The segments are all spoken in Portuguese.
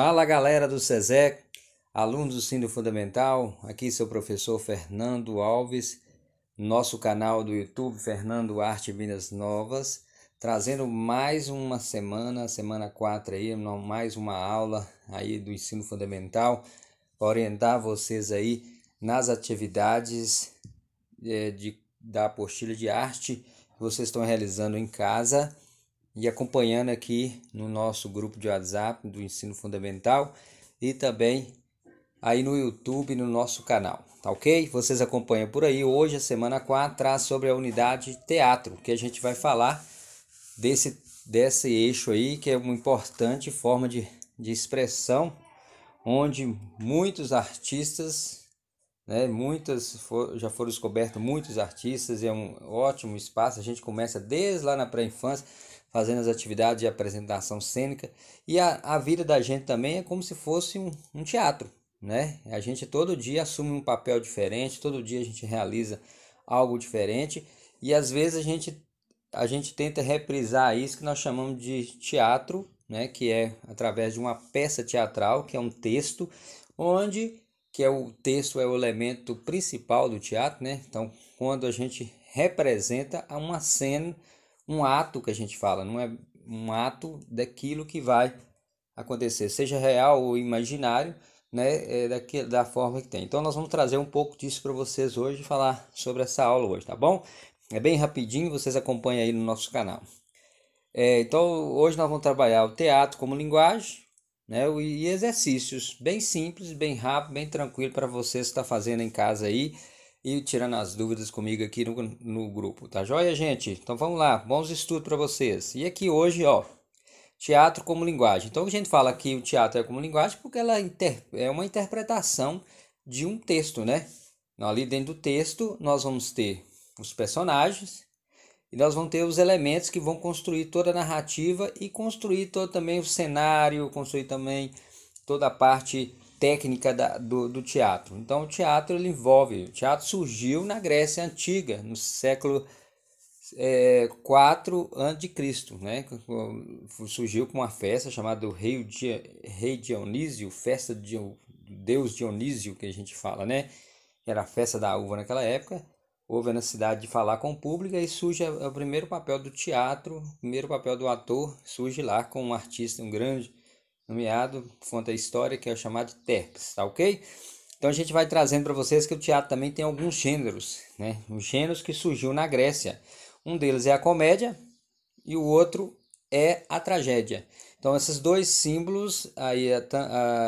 Fala galera do SESEC, alunos do Sino Fundamental, aqui seu professor Fernando Alves, nosso canal do YouTube Fernando Arte Minas Novas, trazendo mais uma semana, semana 4 aí, mais uma aula aí do Ensino Fundamental, para orientar vocês aí nas atividades eh, de, da apostila de arte que vocês estão realizando em casa e acompanhando aqui no nosso grupo de WhatsApp do Ensino Fundamental e também aí no YouTube, no nosso canal, tá ok? Vocês acompanham por aí. Hoje, a semana 4 traz sobre a unidade teatro, que a gente vai falar desse, desse eixo aí, que é uma importante forma de, de expressão, onde muitos artistas, né, muitas for, já foram descobertos muitos artistas, é um ótimo espaço. A gente começa desde lá na pré-infância fazendo as atividades de apresentação cênica. E a, a vida da gente também é como se fosse um, um teatro, né? A gente todo dia assume um papel diferente, todo dia a gente realiza algo diferente e às vezes a gente a gente tenta reprisar isso que nós chamamos de teatro, né, que é através de uma peça teatral, que é um texto onde que é o texto é o elemento principal do teatro, né? Então, quando a gente representa uma cena um ato que a gente fala, não é um ato daquilo que vai acontecer, seja real ou imaginário, né, é daqui, da forma que tem. Então nós vamos trazer um pouco disso para vocês hoje, falar sobre essa aula hoje, tá bom? É bem rapidinho, vocês acompanham aí no nosso canal. É, então hoje nós vamos trabalhar o teatro como linguagem, né, e exercícios bem simples, bem rápido, bem tranquilo para vocês que tá fazendo em casa aí e tirando as dúvidas comigo aqui no, no grupo, tá joia, gente? Então vamos lá, bons estudos para vocês. E aqui hoje, ó, teatro como linguagem. Então a gente fala que o teatro é como linguagem porque ela é, é uma interpretação de um texto, né? Então, ali dentro do texto nós vamos ter os personagens e nós vamos ter os elementos que vão construir toda a narrativa e construir todo também o cenário, construir também toda a parte técnica da, do, do, teatro. Então, o teatro ele envolve. O teatro surgiu na Grécia Antiga, no século é, 4 a.C., né? surgiu com uma festa chamada Rei, Rei Dionísio, festa de Deus Dionísio, que a gente fala, né? Era a festa da uva naquela época. Houve a necessidade de falar com o público e surge o primeiro papel do teatro, o primeiro papel do ator, surge lá com um artista, um grande nomeado, conta a história, que é o chamado de Terpes, tá ok? Então a gente vai trazendo para vocês que o teatro também tem alguns gêneros, né? Os gêneros que surgiu na Grécia. Um deles é a comédia e o outro é a tragédia. Então esses dois símbolos, aí a,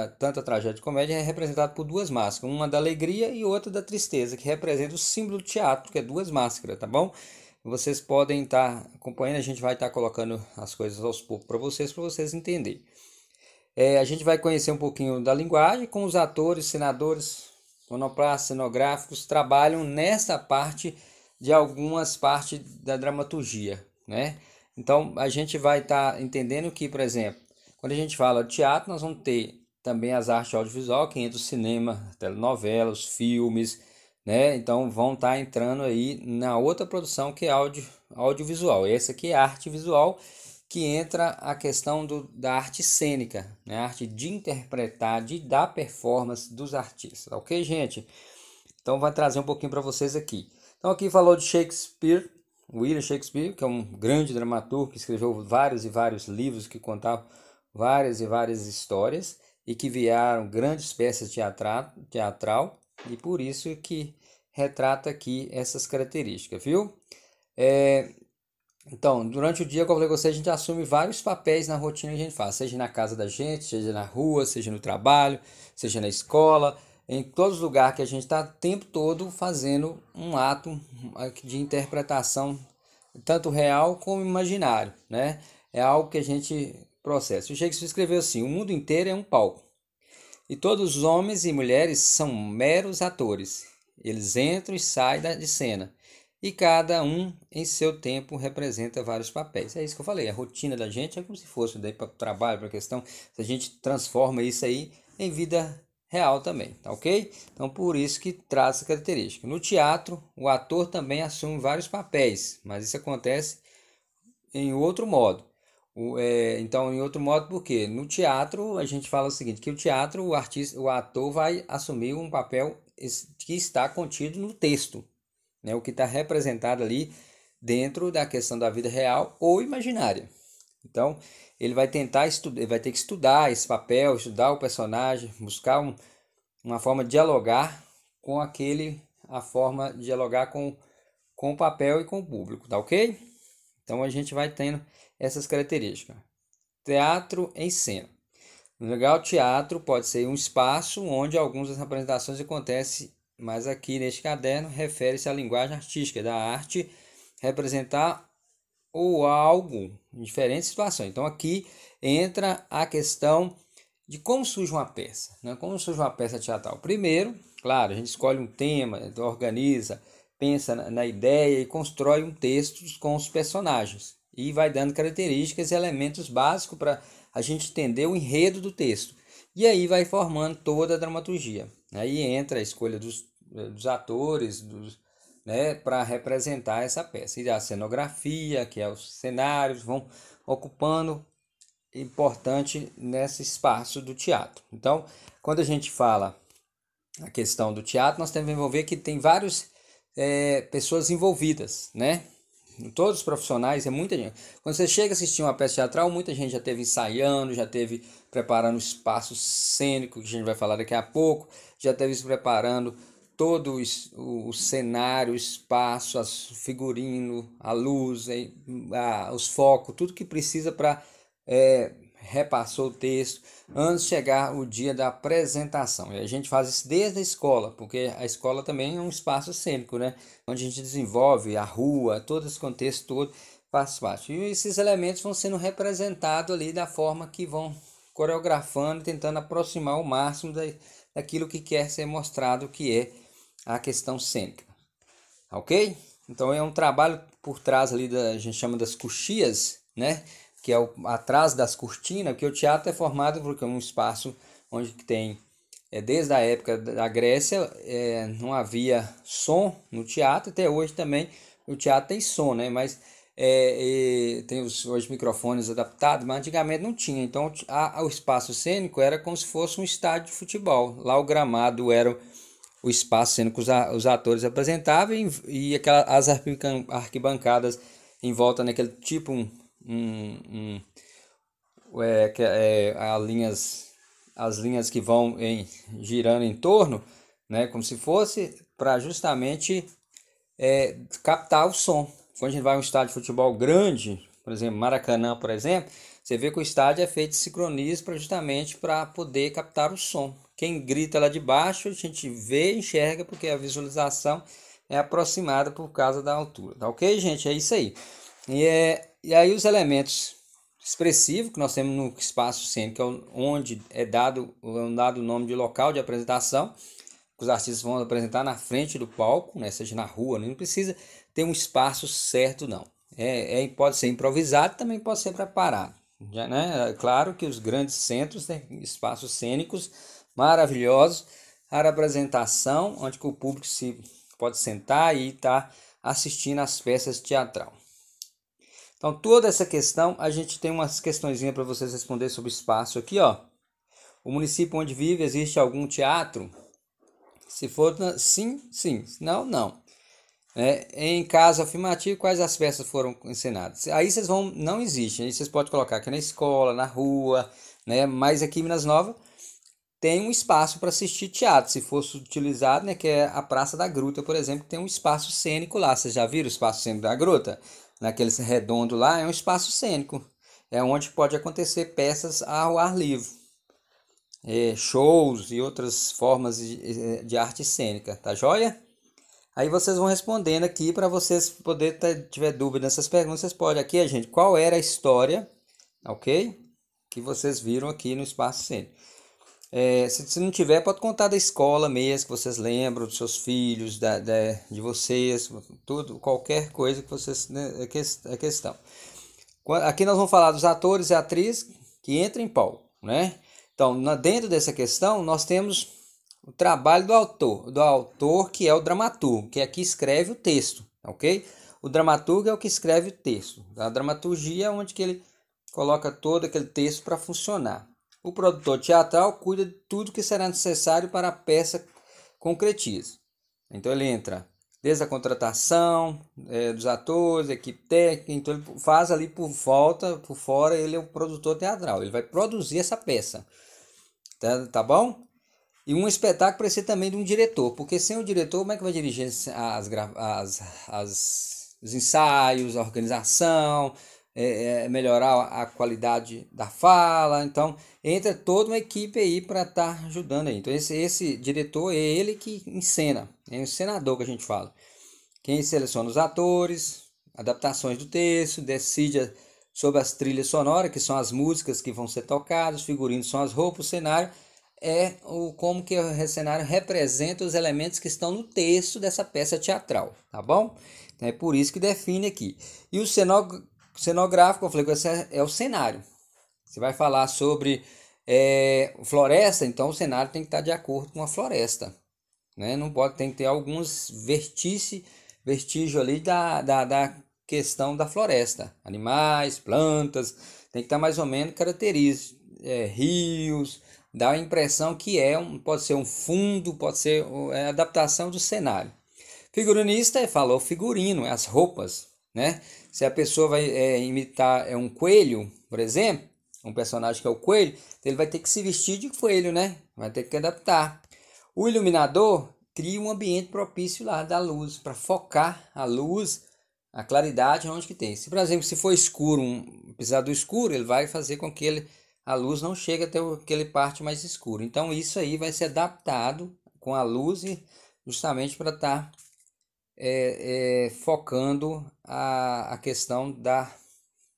a, tanto a tragédia e a comédia é representado por duas máscaras, uma da alegria e outra da tristeza, que representa o símbolo do teatro, que é duas máscaras, tá bom? Vocês podem estar tá acompanhando, a gente vai estar tá colocando as coisas aos poucos para vocês, para vocês entenderem. É, a gente vai conhecer um pouquinho da linguagem, como os atores, senadores, monoplastas, cenográficos trabalham nessa parte de algumas partes da dramaturgia, né? Então a gente vai estar tá entendendo que, por exemplo, quando a gente fala de teatro, nós vamos ter também as artes audiovisual, que entra o cinema, telenovelas, filmes, né? Então vão estar tá entrando aí na outra produção que é audio, audiovisual. Essa aqui é arte visual que entra a questão do, da arte cênica, né? a arte de interpretar, de dar performance dos artistas, ok, gente? Então, vai trazer um pouquinho para vocês aqui. Então, aqui falou de Shakespeare, William Shakespeare, que é um grande dramaturgo que escreveu vários e vários livros que contavam várias e várias histórias e que vieram grandes peças teatra, teatral e por isso que retrata aqui essas características, viu? É, então, durante o dia, como eu falei com você, a gente assume vários papéis na rotina que a gente faz, seja na casa da gente, seja na rua, seja no trabalho, seja na escola, em todos os lugares que a gente está o tempo todo fazendo um ato hum, de interpretação, tanto real como imaginário, né? É algo que a gente processa. O Shakespeare escreveu assim: o mundo inteiro é um palco, e todos os homens e mulheres são meros atores. Eles entram e saem de cena e cada um, em seu tempo, representa vários papéis. É isso que eu falei. A rotina da gente é como se fosse daí para o trabalho, para a questão. Se a gente transforma isso aí em vida real também, tá ok? Então, por isso que traz essa característica. No teatro, o ator também assume vários papéis, mas isso acontece em outro modo. O, é, então, em outro modo, porque no teatro a gente fala o seguinte: que o teatro, o artista, o ator vai assumir um papel que está contido no texto né? o que está representado ali dentro da questão da vida real ou imaginária. Então, ele vai tentar estudar, vai ter que estudar esse papel, estudar o personagem, buscar um, uma forma de dialogar com aquele, a forma de dialogar com, com o papel e com o público, tá ok? Então a gente vai tendo essas características. Teatro em cena. No legal, teatro pode ser um espaço onde algumas das apresentações acontecem mas aqui neste caderno refere-se à linguagem artística, da arte representar ou algo em diferentes situações. Então aqui entra a questão de como surge uma peça, né? como surge uma peça teatral. Primeiro, claro, a gente escolhe um tema, então organiza, pensa na ideia e constrói um texto com os personagens e vai dando características e elementos básicos para a gente entender o enredo do texto. E aí vai formando toda a dramaturgia. Aí entra a escolha dos eh, dos atores, dos, né, para representar essa peça. E a cenografia, que é os cenários, vão ocupando importante nesse espaço do teatro. Então, quando a gente fala a questão do teatro, nós temos que envolver que tem várias é, eh, pessoas envolvidas, né? Todos os profissionais, é muita gente. Quando você chega a assistir uma peça teatral, muita gente já teve ensaiando, já teve preparando o espaço cênico, que a gente vai falar daqui a pouco, já teve se preparando todo o, o cenário, o espaço, as, o figurino, a luz, a, a, os focos, tudo que precisa para é, o texto antes de chegar o dia da apresentação. E a gente faz isso desde a escola, porque a escola também é um espaço cênico, né? Onde a gente desenvolve a rua, todo esse contexto todo faz parte. E esses elementos vão sendo representados ali da forma que vão coreografando, tentando aproximar o máximo da, daquilo que quer ser mostrado, que é a questão cênica. Ok? Então é um trabalho por trás ali da a gente chama das coxias, né? Que é o, atrás das cortinas, porque o teatro é formado porque é um espaço onde tem é, desde a época da Grécia é, não havia som no teatro, até hoje também o teatro tem som, né? Mas é, tem os, hoje microfones adaptados, mas antigamente não tinha. Então a, a, o espaço cênico era como se fosse um estádio de futebol. Lá o gramado era o espaço sendo que os, atores apresentavam e, e aquelas, as arquibancadas em volta naquele né, é tipo um, um, um é, que, é, é as linhas, as linhas que vão em, girando em torno, né, como se fosse para justamente é, captar o som. Quando a gente vai a um estádio de futebol grande, por exemplo, Maracanã, por exemplo, você vê que o estádio é feito de sincronias justamente para poder captar o som. Quem grita lá de baixo, a gente vê, enxerga, porque a visualização é aproximada por causa da altura, tá ok, gente? É isso aí. E, é, e aí os elementos expressivos que nós temos no espaço que é onde é dado, é dado o nome de local de apresentação, que os artistas vão apresentar na frente do palco, né, seja na rua, né? não precisa ter um espaço certo não é, é, pode ser improvisado, também pode ser preparado. Já, né? Claro que os grandes centros têm espaços cênicos maravilhosos para apresentação, onde o público se pode sentar e estar tá assistindo às peças teatral. Então, toda essa questão, a gente tem umas questões para vocês responder sobre espaço aqui, ó. O município onde vive, existe algum teatro? Se for, sim, sim. Se não, não. É, em caso afirmativo, quais as peças foram ensinadas? Aí vocês vão, não existe, aí vocês podem colocar aqui na escola, na rua, né? Mas aqui em Minas Novas tem um espaço para assistir teatro, se fosse utilizado, né? Que é a Praça da Gruta, por exemplo, tem um espaço cênico lá. Vocês já viram o espaço cênico da Gruta? Naquele redondo lá, é um espaço cênico. É onde pode acontecer peças ao ar livre. É, shows e outras formas de, eh, de arte cênica, tá joia? Aí vocês vão respondendo aqui para vocês poder ter, tiver dúvida nessas perguntas, vocês podem aqui, gente, qual era a história, ok? Que vocês viram aqui no espaço cênico. É, se, se, não tiver, pode contar da escola mesmo, que vocês lembram, dos seus filhos, da, da de vocês, tudo, qualquer coisa que vocês. Né, é, é questão. Aqui nós vamos falar dos atores e atrizes que entram em pau, né? Então, na, dentro dessa questão, nós temos o trabalho do autor, do autor que é o dramaturgo, que é que escreve o texto, ok? O dramaturgo é o que escreve o texto. A dramaturgia é onde que ele coloca todo aquele texto para funcionar. O produtor teatral cuida de tudo que será necessário para a peça concretiza. Então ele entra desde a contratação é, dos atores, equipe técnica, então ele faz ali por volta, por fora, ele é o produtor teatral, ele vai produzir essa peça. Tá, tá bom? E um espetáculo precisa também de um diretor, porque sem o diretor, como é que vai dirigir as, as, as, os ensaios, a organização, é, é, melhorar a qualidade da fala? Então, entra toda uma equipe aí para estar tá ajudando aí. Então, esse, esse diretor é ele que encena, é o senador que a gente fala. Quem seleciona os atores, adaptações do texto, decide sobre as trilhas sonoras, que são as músicas que vão ser tocadas, figurinos são as roupas, o cenário é o como que o cenário representa os elementos que estão no texto dessa peça teatral, tá bom? Então é por isso que define aqui. E o cenográfico, eu falei que é, é o cenário. Você vai falar sobre é, floresta, então o cenário tem que estar de acordo com a floresta, né? Não pode tem que ter alguns vertice, vestígio ali da, da, da questão da floresta, animais, plantas, tem que estar mais ou menos característico, é, rios dá a impressão que é um, pode ser um fundo, pode ser é, adaptação do cenário. Figurinista é, falou figurino, é as roupas, né? Se a pessoa vai é, imitar é um coelho, por exemplo, um personagem que é o coelho, ele vai ter que se vestir de coelho, né? Vai ter que adaptar. O iluminador cria um ambiente propício lá da luz para focar a luz, a claridade onde que tem. Se por exemplo, se for escuro, um, precisar do escuro, ele vai fazer com que ele a luz não chega até aquele parte mais escuro. Então isso aí vai ser adaptado com a luz justamente para estar tá, é, é, focando a, a questão da,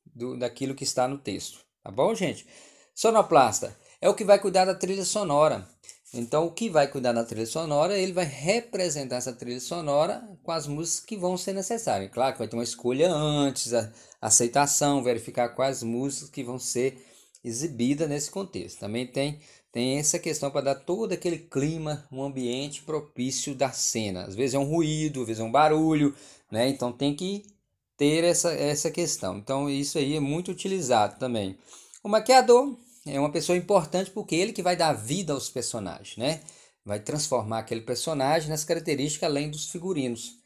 do, daquilo que está no texto. Tá bom, gente? Sonoplasta é o que vai cuidar da trilha sonora. Então, o que vai cuidar da trilha sonora, ele vai representar essa trilha sonora com as músicas que vão ser necessárias. Claro que vai ter uma escolha antes, a aceitação, verificar quais músicas que vão ser exibida nesse contexto. Também tem, tem essa questão para dar todo aquele clima, um ambiente propício da cena. Às vezes é um ruído, às vezes é um barulho, né? Então tem que ter essa, essa questão. Então isso aí é muito utilizado também. O maquiador é uma pessoa importante porque ele que vai dar vida aos personagens, né? Vai transformar aquele personagem nas características além dos figurinos.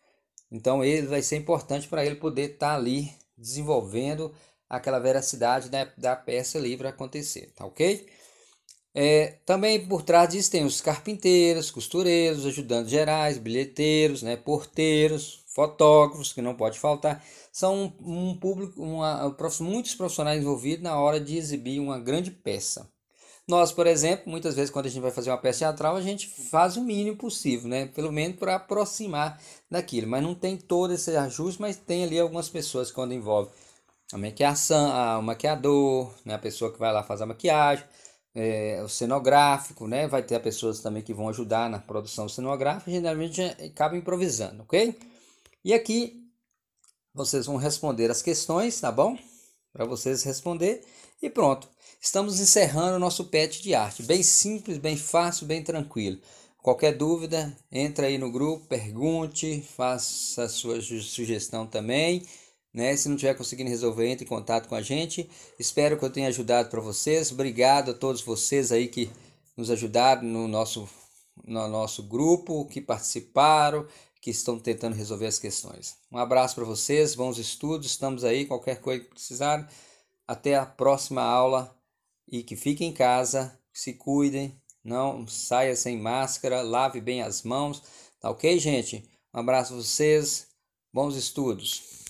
Então ele vai ser importante para ele poder estar tá ali desenvolvendo aquela veracidade né, da peça livre acontecer, tá ok? É, também por trás disso tem os carpinteiros, costureiros, ajudantes gerais, bilheteiros, né, porteiros, fotógrafos, que não pode faltar. São um, um público, uma, muitos profissionais envolvidos na hora de exibir uma grande peça. Nós, por exemplo, muitas vezes quando a gente vai fazer uma peça teatral, a gente faz o mínimo possível, né? Pelo menos para aproximar daquilo. Mas não tem todo esse ajuste, mas tem ali algumas pessoas quando envolve a maquiação, a, o maquiador, né, a pessoa que vai lá fazer a maquiagem, é, o cenográfico, né, vai ter pessoas também que vão ajudar na produção cenográfica, geralmente acaba improvisando, ok? E aqui vocês vão responder as questões, tá bom? Para vocês responder e pronto. Estamos encerrando o nosso pet de arte, bem simples, bem fácil, bem tranquilo. Qualquer dúvida, entra aí no grupo, pergunte, faça a sua sugestão também. Né? Se não tiver conseguindo resolver, entre em contato com a gente. Espero que eu tenha ajudado para vocês. Obrigado a todos vocês aí que nos ajudaram no nosso, no nosso grupo, que participaram, que estão tentando resolver as questões. Um abraço para vocês, bons estudos, estamos aí, qualquer coisa que precisarem. Até a próxima aula e que fiquem em casa, se cuidem, não saia sem máscara, lave bem as mãos, tá ok, gente? Um abraço a vocês, bons estudos.